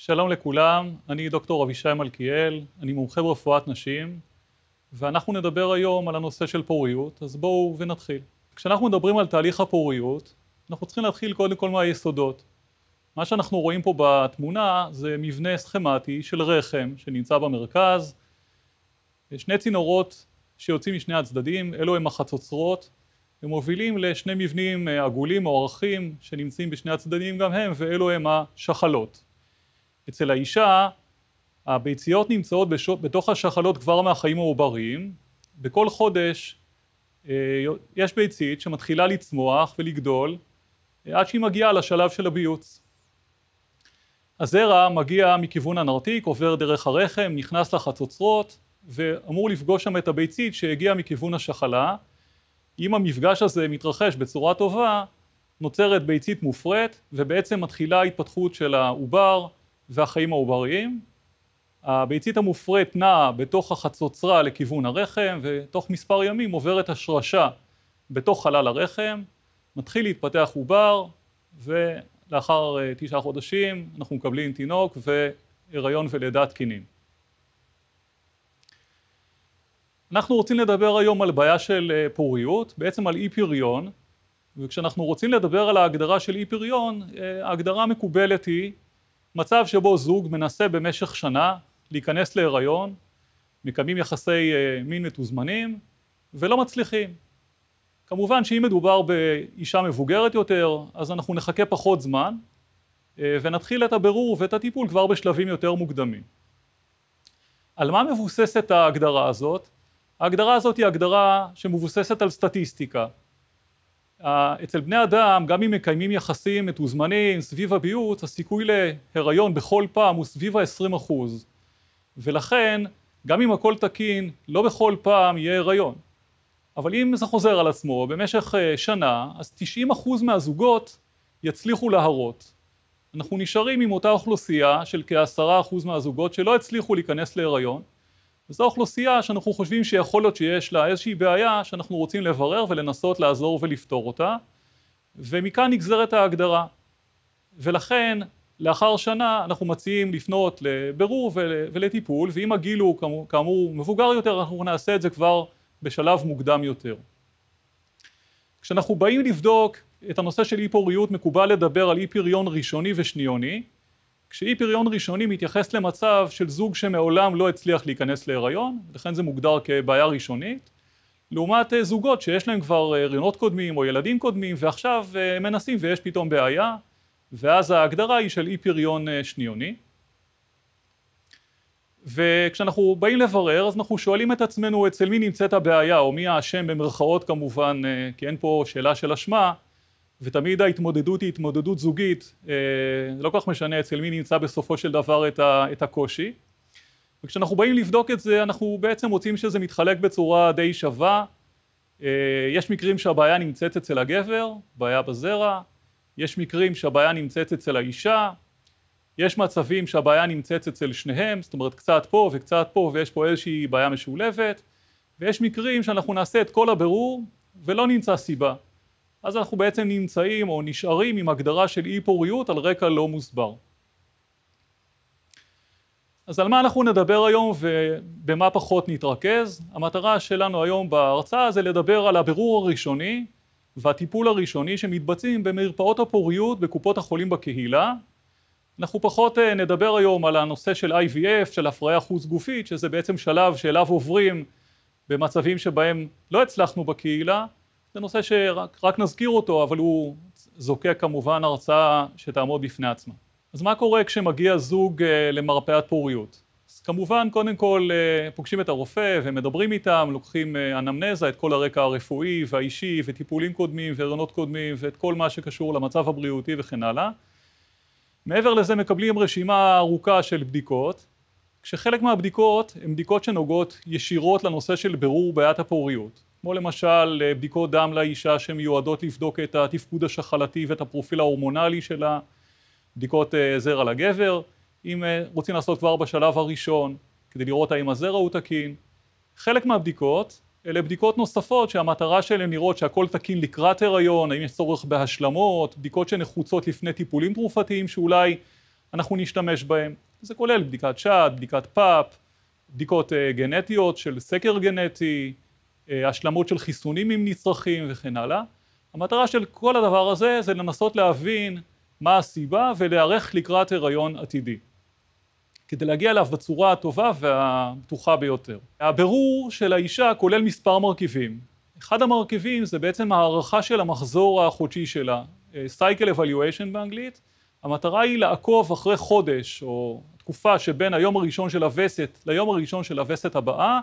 שלום לכולם, אני דוקטור אבישי מלכיאל, אני מומחה ברפואת נשים, ואנחנו נדבר היום על הנושא של פוריות, אז בואו ונתחיל. כשאנחנו מדברים על תהליך הפוריות, אנחנו צריכים להתחיל קודם כל מהיסודות. מה שאנחנו רואים פה בתמונה זה מבנה סכמטי של רחם שנמצא במרכז, שני צינורות שיוצאים משני הצדדים, אלו הם החצוצרות, הם מובילים לשני מבנים עגולים או ערכים שנמצאים בשני הצדדים גם הם, ואלו הם השחלות. אצל האישה הביציות נמצאות בשו, בתוך השחלות כבר מהחיים העובריים, בכל חודש אה, יש ביצית שמתחילה לצמוח ולגדול אה, עד שהיא מגיעה לשלב של הביוץ. הזרע מגיע מכיוון הנרתיק, עובר דרך הרחם, נכנס לחצוצרות ואמור לפגוש שם את הביצית שהגיעה מכיוון השחלה. אם המפגש הזה מתרחש בצורה טובה, נוצרת ביצית מופרית ובעצם מתחילה ההתפתחות של העובר, זה החיים העובריים. הביצית המופרית נעה בתוך החצוצרה לכיוון הרחם, ותוך מספר ימים עוברת השרשה בתוך חלל הרחם, מתחיל להתפתח עובר, ולאחר אה, תשעה חודשים אנחנו מקבלים תינוק והיריון ולידה תקינים. אנחנו רוצים לדבר היום על בעיה של אה, פוריות, בעצם על אי פריון, וכשאנחנו רוצים לדבר על ההגדרה של אי פריון, אה, ההגדרה המקובלת היא מצב שבו זוג מנסה במשך שנה להיכנס להיריון, מקיימים יחסי אה, מין מתוזמנים ולא מצליחים. כמובן שאם מדובר באישה מבוגרת יותר, אז אנחנו נחכה פחות זמן אה, ונתחיל את הבירור ואת הטיפול כבר בשלבים יותר מוקדמים. על מה מבוססת ההגדרה הזאת? ההגדרה הזאת היא הגדרה שמבוססת על סטטיסטיקה. אצל בני אדם, גם אם מקיימים יחסים מתוזמנים סביב הביוץ, הסיכוי להיריון בכל פעם הוא סביב ה-20 ולכן, גם אם הכל תקין, לא בכל פעם יהיה הריון. אבל אם זה חוזר על עצמו במשך אה, שנה, אז 90 מהזוגות יצליחו להרות. אנחנו נשארים עם אותה אוכלוסייה של כ-10% מהזוגות שלא הצליחו להיכנס להיריון, וזו האוכלוסייה שאנחנו חושבים שיכול להיות שיש לה איזושהי בעיה שאנחנו רוצים לברר ולנסות לעזור ולפתור אותה, ומכאן נגזרת ההגדרה. ולכן, לאחר שנה אנחנו מציעים לפנות לבירור ולטיפול, ואם הגיל הוא כאמור מבוגר יותר, אנחנו נעשה את זה כבר בשלב מוקדם יותר. כשאנחנו באים לבדוק את הנושא של אי פוריות, מקובל לדבר על אי פריון ראשוני ושניוני, כשאי פריון ראשוני מתייחס למצב של זוג שמעולם לא הצליח להיכנס להיריון, לכן זה מוגדר כבעיה ראשונית, לעומת אה, זוגות שיש להם כבר הריונות אה, קודמים או ילדים קודמים ועכשיו אה, מנסים ויש פתאום בעיה, ואז ההגדרה היא של אי פריון שניוני. וכשאנחנו באים לברר אז אנחנו שואלים את עצמנו אצל מי נמצאת הבעיה או מי האשם במרכאות כמובן כי אין פה שאלה של אשמה ותמיד ההתמודדות היא התמודדות זוגית, אה, לא כל כך משנה אצל מי נמצא בסופו של דבר את, ה, את הקושי. וכשאנחנו באים לבדוק את זה, אנחנו בעצם רוצים שזה מתחלק בצורה די שווה. אה, יש מקרים שהבעיה נמצאת אצל הגבר, בעיה בזרע, יש מקרים שהבעיה נמצאת אצל האישה, יש מצבים שהבעיה נמצאת אצל שניהם, זאת אומרת קצת פה וקצת פה ויש פה איזושהי בעיה משולבת, ויש מקרים שאנחנו נעשה את כל הבירור ולא נמצא סיבה. אז אנחנו בעצם נמצאים או נשארים עם הגדרה של אי פוריות על רקע לא מוסבר. אז על מה אנחנו נדבר היום ובמה פחות נתרכז? המטרה שלנו היום בהרצאה זה לדבר על הבירור הראשוני והטיפול הראשוני שמתבצעים במרפאות הפוריות בקופות החולים בקהילה. אנחנו פחות אה, נדבר היום על הנושא של IVF, של הפריה חוץ גופית, שזה בעצם שלב שאליו עוברים במצבים שבהם לא הצלחנו בקהילה, זה נושא שרק נזכיר אותו, אבל הוא זוקק כמובן הרצאה שתעמוד בפני עצמה. אז מה קורה כשמגיע זוג אה, למרפאת פוריות? אז כמובן, קודם כל אה, פוגשים את הרופא ומדברים איתם, לוקחים אה, אנמנזה, את כל הרקע הרפואי והאישי וטיפולים קודמים והריונות קודמים ואת כל מה שקשור למצב הבריאותי וכן הלאה. מעבר לזה מקבלים רשימה ארוכה של בדיקות, כשחלק מהבדיקות הן בדיקות שנוגעות ישירות לנושא של בירור בעיית הפוריות. כמו למשל אה, בדיקות דם לאישה שמיועדות לבדוק את התפקוד השחלתי ואת הפרופיל ההורמונלי שלה, בדיקות אה, זרע לגבר, אם אה, רוצים לעשות כבר בשלב הראשון כדי לראות האם הזרע הוא תקין. חלק מהבדיקות אלה בדיקות נוספות שהמטרה שלהן לראות שהכל תקין לקראת הריון, האם יש צורך בהשלמות, בדיקות שנחוצות לפני טיפולים תרופתיים שאולי אנחנו נשתמש בהם. זה כולל בדיקת שד, בדיקת פאפ, בדיקות גנטיות של סקר גנטי, אה, השלמות של חיסונים אם נצרכים וכן הלאה. המטרה של כל הדבר הזה זה לנסות להבין מה הסיבה ולהיערך לקראת הריון עתידי. כדי להגיע אליו בצורה הטובה והבטוחה ביותר. הבירור של האישה כולל מספר מרכיבים. אחד המרכיבים זה בעצם הערכה של המחזור החודשי שלה, אה, Cycle Evaluation באנגלית. המטרה היא לעקוב אחרי חודש או תקופה שבין היום הראשון של הווסת ליום הראשון של הווסת הבאה,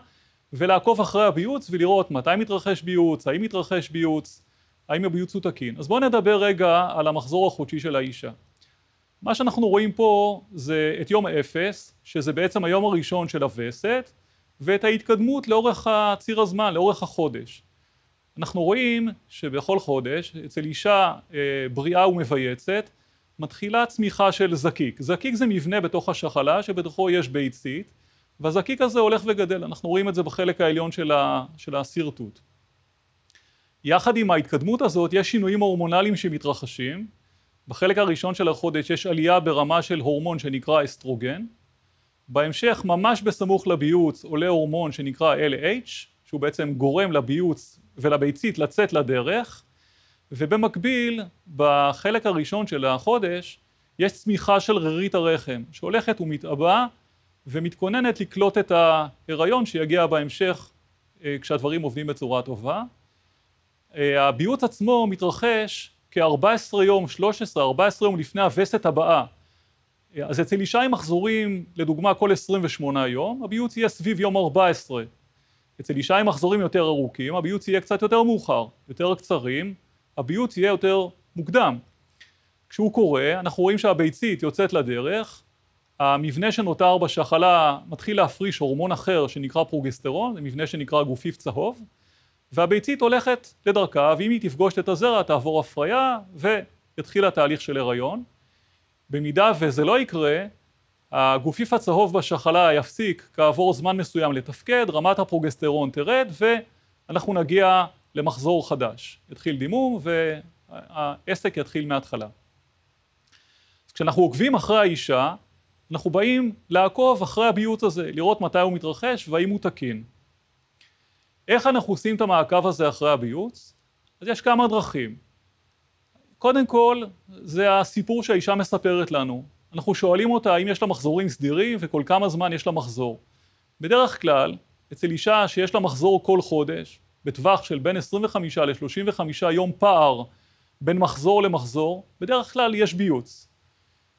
ולעקוב אחרי הביוץ ולראות מתי מתרחש ביוץ, האם מתרחש ביוץ, האם הביוץ הוא תקין. אז בואו נדבר רגע על המחזור החודשי של האישה. מה שאנחנו רואים פה זה את יום האפס, שזה בעצם היום הראשון של הווסת, ואת ההתקדמות לאורך ציר הזמן, לאורך החודש. אנחנו רואים שבכל חודש, אצל אישה אה, בריאה ומבייצת, מתחילה צמיחה של זקיק. זקיק זה מבנה בתוך השחלה שבתוכו יש ביצית, והזקיק הזה הולך וגדל, אנחנו רואים את זה בחלק העליון של, ה, של השרטוט. יחד עם ההתקדמות הזאת יש שינויים הורמונליים שמתרחשים. בחלק הראשון של החודש יש עלייה ברמה של הורמון שנקרא אסטרוגן. בהמשך, ממש בסמוך לביוץ, עולה הורמון שנקרא LH, שהוא בעצם גורם לביוץ ולביצית לצאת לדרך, ובמקביל, בחלק הראשון של החודש, יש צמיחה של רירית הרחם, שהולכת ומתעבה ומתכוננת לקלוט את ההיריון שיגיע בהמשך אה, כשהדברים עובדים בצורה טובה. אה, הביוט עצמו מתרחש כ-14 יום, 13-14 יום לפני הווסת הבאה. אה, אז אצל אישה עם מחזורים, לדוגמה, כל 28 יום, הביוט יהיה סביב יום 14. אצל אישה עם מחזורים יותר ארוכים, הביוט יהיה קצת יותר מאוחר, יותר קצרים, הביוט יהיה יותר מוקדם. כשהוא קורה, אנחנו רואים שהביצית יוצאת לדרך, המבנה שנותר בשחלה מתחיל להפריש הורמון אחר שנקרא פרוגסטרון, זה מבנה שנקרא גופיף צהוב, והביצית הולכת לדרכה, ואם היא תפגוש את הזרע תעבור הפריה ויתחיל התהליך של הריון. במידה וזה לא יקרה, הגופיף הצהוב בשחלה יפסיק כעבור זמן מסוים לתפקד, רמת הפרוגסטרון תרד ואנחנו נגיע למחזור חדש. יתחיל דימום והעסק יתחיל מההתחלה. כשאנחנו עוקבים אחרי האישה, אנחנו באים לעקוב אחרי הביוט הזה, לראות מתי הוא מתרחש והאם הוא תקין. איך אנחנו עושים את המעקב הזה אחרי הביוץ? אז יש כמה דרכים. קודם כל, זה הסיפור שהאישה מספרת לנו. אנחנו שואלים אותה האם יש לה מחזורים סדירים וכל כמה זמן יש לה מחזור. בדרך כלל, אצל אישה שיש לה מחזור כל חודש, בטווח של בין 25 ל-35 יום פער בין מחזור למחזור, בדרך כלל יש ביוץ.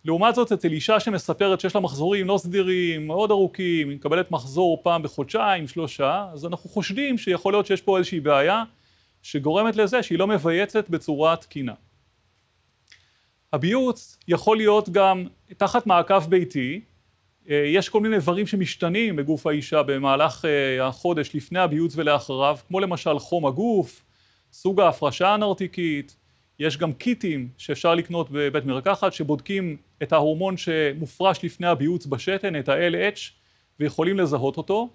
לעומת זאת, אצל אישה שמספרת שיש לה מחזורים לא סדירים, מאוד ארוכים, היא מקבלת מחזור פעם בחודשיים, שלושה, אז אנחנו חושדים שיכול להיות שיש פה איזושהי בעיה שגורמת לזה שהיא לא מבייצת בצורה תקינה. הביוץ יכול להיות גם תחת מעקב ביתי, אה, יש כל מיני איברים שמשתנים בגוף האישה במהלך אה, החודש לפני הביוץ ולאחריו, כמו למשל חום הגוף, סוג ההפרשה הנרתיקית, יש גם קיטים שאפשר לקנות בבית מרקחת, שבודקים את ההורמון שמופרש לפני הביוץ בשתן, את ה-LH, ויכולים לזהות אותו.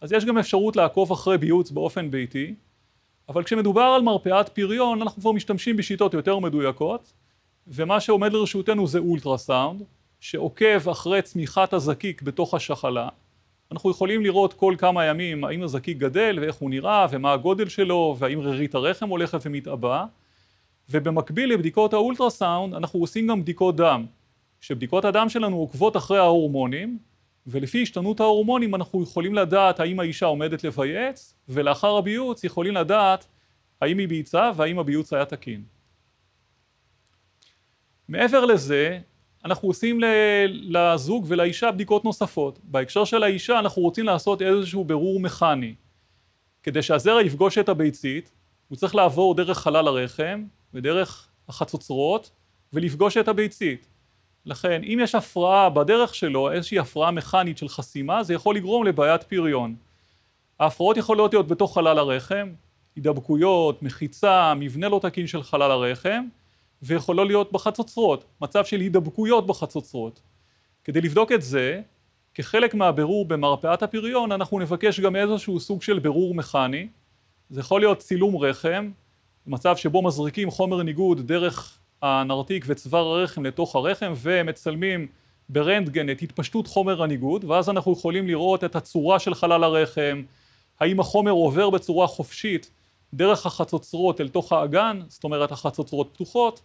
אז יש גם אפשרות לעקוב אחרי ביוץ באופן ביתי, אבל כשמדובר על מרפאת פריון, אנחנו כבר משתמשים בשיטות יותר מדויקות, ומה שעומד לרשותנו זה אולטרסאונד, שעוקב אחרי צמיחת הזקיק בתוך השחלה. אנחנו יכולים לראות כל כמה ימים האם הזקיק גדל ואיך הוא נראה ומה הגודל שלו והאם רירית הרחם הולכת ומתעבה. ובמקביל לבדיקות האולטרסאונד אנחנו עושים גם בדיקות דם, שבדיקות הדם שלנו עוקבות אחרי ההורמונים, ולפי השתנות ההורמונים אנחנו יכולים לדעת האם האישה עומדת לבייץ, ולאחר הביוץ יכולים לדעת האם היא ביצה והאם הביוץ היה תקין. מעבר לזה, אנחנו עושים לזוג ולאישה בדיקות נוספות. בהקשר של האישה אנחנו רוצים לעשות איזשהו בירור מכני. כדי שהזרע יפגוש את הביצית, הוא צריך לעבור דרך חלל הרחם, בדרך החצוצרות ולפגוש את הביצית. לכן, אם יש הפרעה בדרך שלו, איזושהי הפרעה מכנית של חסימה, זה יכול לגרום לבעיית פריון. ההפרעות יכולות להיות בתוך חלל הרחם, הידבקויות, מחיצה, מבנה לא תקין של חלל הרחם, ויכולות להיות בחצוצרות, מצב של הידבקויות בחצוצרות. כדי לבדוק את זה, כחלק מהבירור במרפאת הפריון, אנחנו נבקש גם איזשהו סוג של בירור מכני. זה יכול להיות צילום רחם, מצב שבו מזריקים חומר ניגוד דרך הנרתיק וצוואר הרחם לתוך הרחם ומצלמים ברנטגן את התפשטות חומר הניגוד ואז אנחנו יכולים לראות את הצורה של חלל הרחם, האם החומר עובר בצורה חופשית דרך החצוצרות אל תוך האגן, זאת אומרת החצוצרות פתוחות,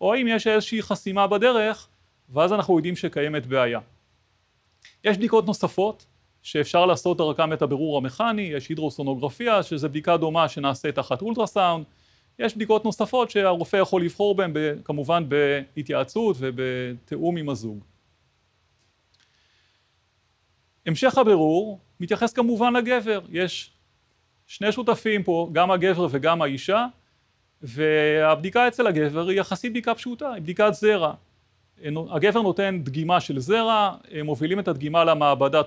או האם יש איזושהי חסימה בדרך ואז אנחנו יודעים שקיימת בעיה. יש בדיקות נוספות שאפשר לעשות דרכם את הבירור המכני, יש הידרוסונוגרפיה, שזה בדיקה דומה שנעשית תחת אולטרסאונד, יש בדיקות נוספות שהרופא יכול לבחור בהן, כמובן בהתייעצות ובתיאום עם הזוג. המשך הבירור מתייחס כמובן לגבר, יש שני שותפים פה, גם הגבר וגם האישה, והבדיקה אצל הגבר היא יחסית בדיקה פשוטה, היא בדיקת זרע. הגבר נותן דגימה של זרע, הם מובילים את הדגימה למעבדה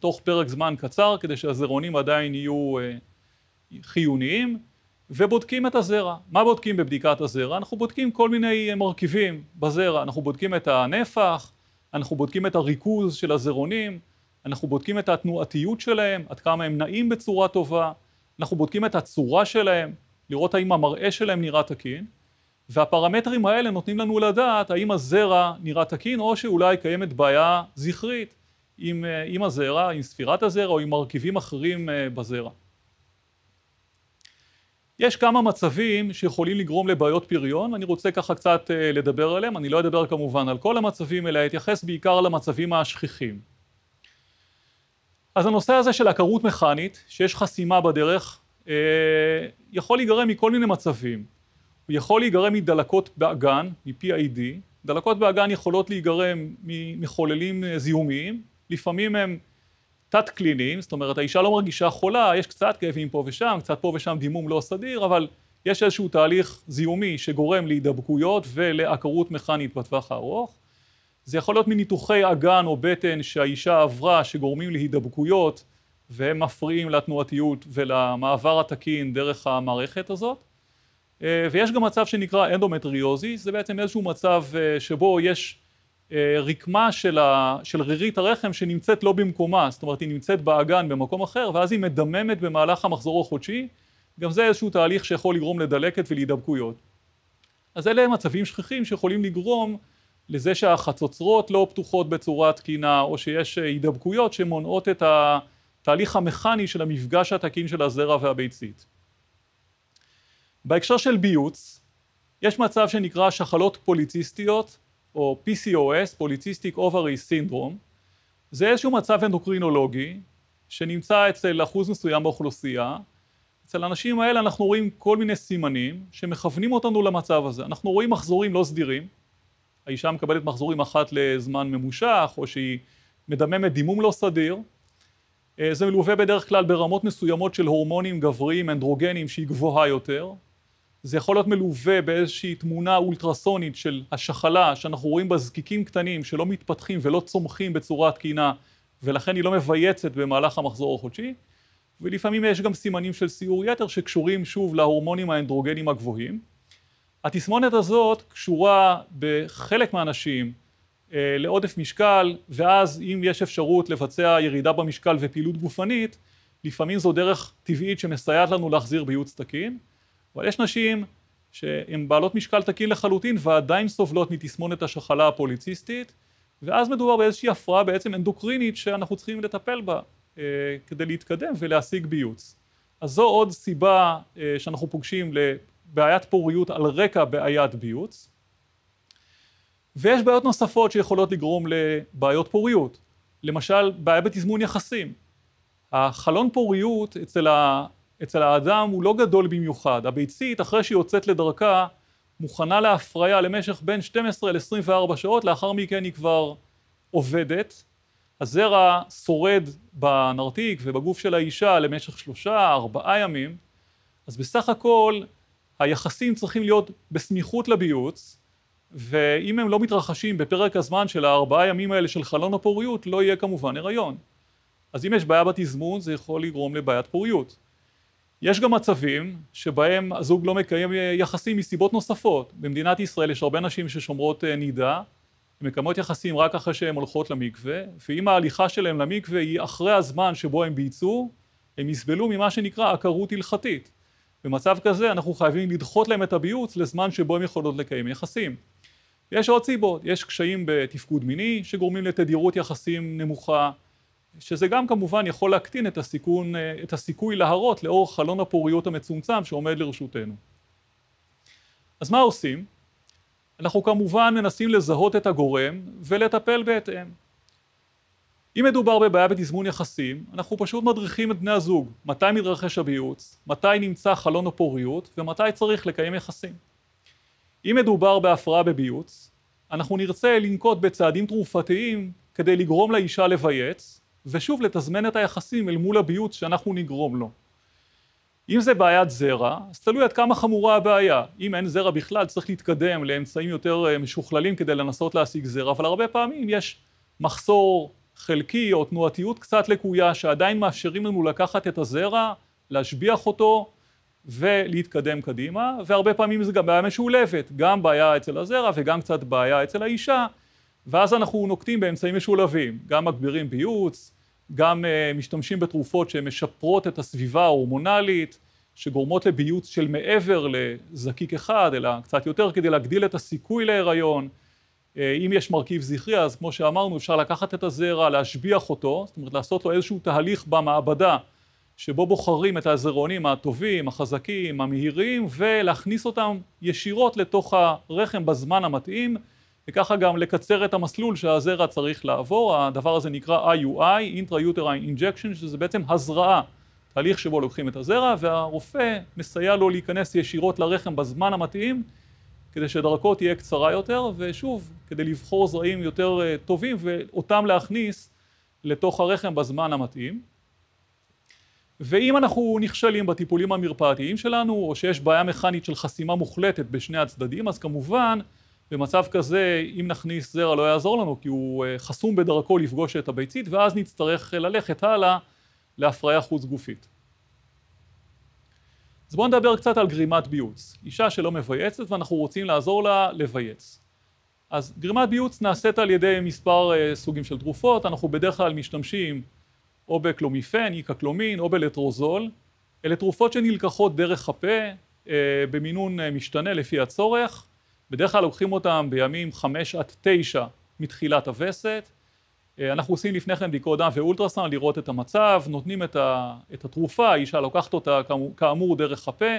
תוך פרק זמן קצר כדי שהזרעונים עדיין יהיו אה, חיוניים. ובודקים את הזרע. מה בודקים בבדיקת הזרע? אנחנו בודקים כל מיני מרכיבים בזרע, אנחנו בודקים את הנפח, אנחנו בודקים את הריכוז של הזרעונים, אנחנו בודקים את התנועתיות שלהם, עד כמה הם נעים בצורה טובה, אנחנו בודקים את הצורה שלהם, לראות האם המראה שלהם נראה תקין, והפרמטרים האלה נותנים לנו לדעת האם הזרע נראה תקין או שאולי קיימת בעיה זכרית עם, אה, עם הזרע, עם ספירת הזרע או עם מרכיבים אחרים אה, בזרע. יש כמה מצבים שיכולים לגרום לבעיות פריון, אני רוצה ככה קצת אה, לדבר עליהם, אני לא אדבר כמובן על כל המצבים, אלא אתייחס בעיקר למצבים השכיחים. אז הנושא הזה של עקרות מכנית, שיש חסימה בדרך, אה, יכול להיגרם מכל מיני מצבים. הוא יכול להיגרם מדלקות באגן, מ-PID, דלקות באגן יכולות להיגרם ממחוללים אה, זיהומיים, לפעמים הם תת-קליניים, זאת אומרת, האישה לא מרגישה חולה, יש קצת כאבים פה ושם, קצת פה ושם דימום לא סדיר, אבל יש איזשהו תהליך זיהומי שגורם להידבקויות ולעקרות מכנית בטווח הארוך. זה יכול להיות מניתוחי אגן או בטן שהאישה עברה, שגורמים להידבקויות, והם מפריעים לתנועתיות ולמעבר התקין דרך המערכת הזאת. אה, ויש גם מצב שנקרא אנדומטריוזיס, זה בעצם איזשהו מצב אה, שבו יש אה, רקמה של, ה, של רירית הרחם שנמצאת לא במקומה, זאת אומרת היא נמצאת באגן במקום אחר ואז היא מדממת במהלך המחזור החודשי, גם זה איזשהו תהליך שיכול לגרום לדלקת ולהידבקויות. אז אלה הם מצבים שכיחים שיכולים לגרום לזה שהחצוצרות לא פתוחות בצורה תקינה או שיש אה, הידבקויות שמונעות את התהליך המכני של המפגש התקין של הזרע והביצית. בהקשר של ביוץ, יש מצב שנקרא שחלות פוליציסטיות או PCOS, פוליציסטיק אוברי סינדרום, זה איזשהו מצב אנדוקרינולוגי שנמצא אצל אחוז מסוים באוכלוסייה. אצל האנשים האלה אנחנו רואים כל מיני סימנים שמכוונים אותנו למצב הזה. אנחנו רואים מחזורים לא סדירים, האישה מקבלת מחזורים אחת לזמן ממושך, או שהיא מדממת דימום לא סדיר. אה, זה מלווה בדרך כלל ברמות מסוימות של הורמונים גבריים, אנדרוגנים, שהיא גבוהה יותר, זה יכול להיות מלווה באיזושהי תמונה אולטרסונית של השחלה, שאנחנו רואים בה זקיקים קטנים שלא מתפתחים ולא צומחים בצורה תקינה, ולכן היא לא מבייצת במהלך המחזור החודשי. ולפעמים יש גם סימנים של סיור יתר שקשורים שוב להורמונים האנדרוגנים הגבוהים. התסמונת הזאת קשורה בחלק מהאנשים אה, לעודף משקל, ואז אם יש אפשרות לבצע ירידה במשקל ופעילות גופנית, לפעמים זו דרך טבעית שמסייעת לנו להחזיר ביוץ תקין. אבל יש נשים שהן בעלות משקל תקין לחלוטין ועדיין סובלות מתסמונת השחלה הפוליציסטית, ואז מדובר באיזושהי הפרעה בעצם אנדוקרינית שאנחנו צריכים לטפל בה אה, כדי להתקדם ולהשיג ביוץ. אז זו עוד סיבה אה, שאנחנו פוגשים לבעיית פוריות על רקע בעיית ביוץ. ויש בעיות נוספות שיכולות לגרום לבעיות פוריות. למשל, בעיה בתזמון יחסים. החלון פוריות אצל אצל האדם הוא לא גדול במיוחד. הביצית, אחרי שהיא יוצאת לדרכה, מוכנה להפריה למשך בין 12 ל-24 שעות, לאחר מכן היא כבר עובדת. הזרע שורד בנרתיק ובגוף של האישה למשך שלושה, ארבעה ימים, אז בסך הכל היחסים צריכים להיות בסמיכות לביוץ, ואם הם לא מתרחשים בפרק הזמן של הארבעה ימים האלה של חלון הפוריות, לא יהיה כמובן הריון. אז אם יש בעיה בתזמון, זה יכול לגרום לבעיית פוריות. יש גם מצבים שבהם הזוג לא מקיים אה, יחסים מסיבות נוספות. במדינת ישראל יש הרבה נשים ששומרות אה, נידה, הן מקיימות יחסים רק אחרי שהן הולכות למקווה, ואם ההליכה שלהן למקווה היא אחרי הזמן שבו הן ביצעו, הן יסבלו ממה שנקרא עקרות הלכתית. במצב כזה אנחנו חייבים לדחות להם את הביוץ לזמן שבו הן יכולות לקיים יחסים. יש עוד סיבות, יש קשיים בתפקוד מיני שגורמים לתדירות יחסים נמוכה, שזה גם כמובן יכול להקטין את, הסיכון, אה, את הסיכוי להרות לאור חלון הפוריות המצומצם שעומד לרשותנו. אז מה עושים? אנחנו כמובן מנסים לזהות את הגורם ולטפל בהתאם. אם מדובר בבעיה בתזמון יחסים, אנחנו פשוט מדריכים את בני הזוג מתי מתרחש הביוץ, מתי נמצא חלון הפוריות ומתי צריך לקיים יחסים. אם מדובר בהפרעה בביוץ, אנחנו נרצה לנקוט בצעדים תרופתיים כדי לגרום לאישה לבייץ, ושוב לתזמן את היחסים אל מול הביוץ שאנחנו נגרום לו. אם זה בעיית זרע, אז תלוי עד כמה חמורה הבעיה. אם אין זרע בכלל, צריך להתקדם לאמצעים יותר אה, משוכללים כדי לנסות להשיג זרע, אבל הרבה פעמים יש מחסור חלקי או תנועתיות קצת לקויה שעדיין מאפשרים לנו לקחת את הזרע, להשביח אותו ולהתקדם קדימה, והרבה פעמים זה גם בעיה משולבת, גם בעיה אצל הזרע וגם קצת בעיה אצל האישה, ואז אנחנו נוקטים באמצעים משולבים, גם מגבירים ביוץ, גם uh, משתמשים בתרופות שמשפרות את הסביבה ההורמונלית, שגורמות לביוץ של מעבר לזקיק אחד, אלא קצת יותר כדי להגדיל את הסיכוי להיריון. Uh, אם יש מרכיב זכרי, אז כמו שאמרנו, אפשר לקחת את הזרע, להשביח אותו, זאת אומרת לעשות לו איזשהו תהליך במעבדה, שבו בוחרים את הזרעונים הטובים, החזקים, המהירים, ולהכניס אותם ישירות לתוך הרחם בזמן המתאים. וככה גם לקצר את המסלול שהזרע צריך לעבור, הדבר הזה נקרא IUI, Intrauterine Injection, שזה בעצם הזרעה, תהליך שבו לוקחים את הזרע והרופא מסייע לו להיכנס ישירות לרחם בזמן המתאים, כדי שדרכו תהיה קצרה יותר, ושוב, כדי לבחור זרעים יותר אה, טובים ואותם להכניס לתוך הרחם בזמן המתאים. ואם אנחנו נכשלים בטיפולים המרפאתיים שלנו, או שיש בעיה מכנית של חסימה מוחלטת בשני הצדדים, אז כמובן במצב כזה, אם נכניס זרע לא יעזור לנו, כי הוא אה, חסום בדרכו לפגוש את הביצית, ואז נצטרך אה, ללכת הלאה להפריה חוץ גופית. אז בואו נדבר קצת על גרימת ביוץ. אישה שלא מבייצת ואנחנו רוצים לעזור לה לבייץ. אז גרימת ביוץ נעשית על ידי מספר אה, סוגים של תרופות, אנחנו בדרך כלל משתמשים או בקלומיפן, איקקלומין, או בלטרוזול. אלה תרופות שנלקחות דרך הפה במינון משתנה לפי הצורך. בדרך כלל לוקחים אותם בימים 5 עד 9 מתחילת הווסת. אה, אנחנו עושים לפני כן בדיקות דם ואולטרסאונד לראות את המצב, נותנים את, ה, את התרופה, האישה לוקחת אותה כאמור דרך הפה,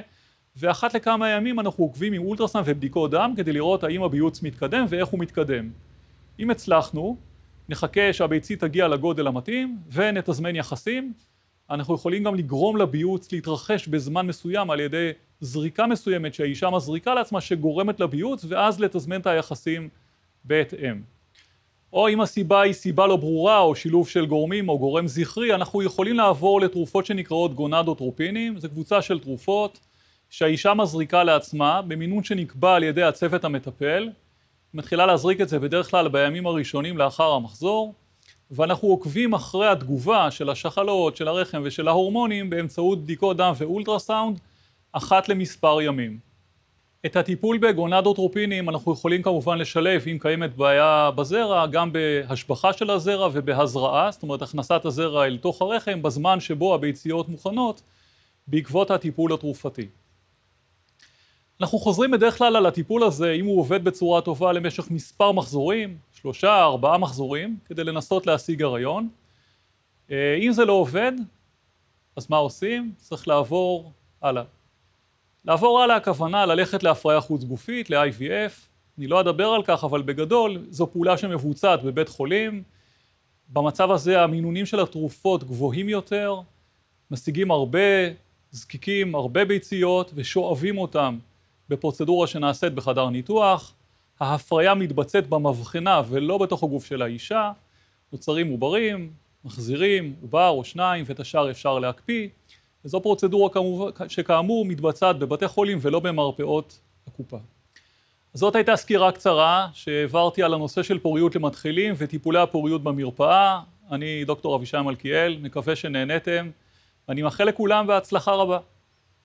ואחת לכמה ימים אנחנו עוקבים עם אולטרסאונד ובדיקות דם כדי לראות האם הביוץ מתקדם ואיך הוא מתקדם. אם הצלחנו, נחכה שהביצית תגיע לגודל המתאים ונתזמן יחסים. אנחנו יכולים גם לגרום לביוץ להתרחש בזמן מסוים על ידי זריקה מסוימת שהאישה מזריקה לעצמה שגורמת לביוץ ואז לתזמן את היחסים בהתאם. או אם הסיבה היא סיבה לא ברורה או שילוב של גורמים או גורם זכרי, אנחנו יכולים לעבור לתרופות שנקראות גונדוטרופינים, זו קבוצה של תרופות שהאישה מזריקה לעצמה במינון שנקבע על ידי הצוות המטפל, מתחילה להזריק את זה בדרך כלל בימים הראשונים לאחר המחזור, ואנחנו עוקבים אחרי התגובה של השחלות, של הרחם ושל ההורמונים באמצעות בדיקות דם ואולטרסאונד, אחת למספר ימים. את הטיפול בגונדוטרופינים אנחנו יכולים כמובן לשלב, אם קיימת בעיה בזרע, גם בהשבחה של הזרע ובהזרעה, זאת אומרת הכנסת הזרע אל תוך הרחם בזמן שבו הביציות מוכנות בעקבות הטיפול התרופתי. אנחנו חוזרים בדרך כלל על הטיפול הזה, אם הוא עובד בצורה טובה למשך מספר מחזורים, שלושה, ארבעה מחזורים, כדי לנסות להשיג הריון. אה, אם זה לא עובד, אז מה עושים? צריך לעבור הלאה. לעבור הלאה הכוונה ללכת להפריה חוץ גופית, ל-IVF, אני לא אדבר על כך, אבל בגדול זו פעולה שמבוצעת בבית חולים. במצב הזה המינונים של התרופות גבוהים יותר, משיגים הרבה זקיקים, הרבה ביציות, ושואבים אותם בפרוצדורה שנעשית בחדר ניתוח. ההפריה מתבצעת במבחנה ולא בתוך הגוף של האישה. נוצרים עוברים, מחזירים עובר או שניים, ואת השאר אפשר להקפיא. וזו פרוצדורה שכאמור מתבצעת בבתי חולים ולא במרפאות הקופה. זאת הייתה סקירה קצרה שהעברתי על הנושא של פוריות למתחילים וטיפולי הפוריות במרפאה. אני דוקטור אבישי מלכיאל, מקווה שנהניתם. אני מאחל לכולם בהצלחה רבה.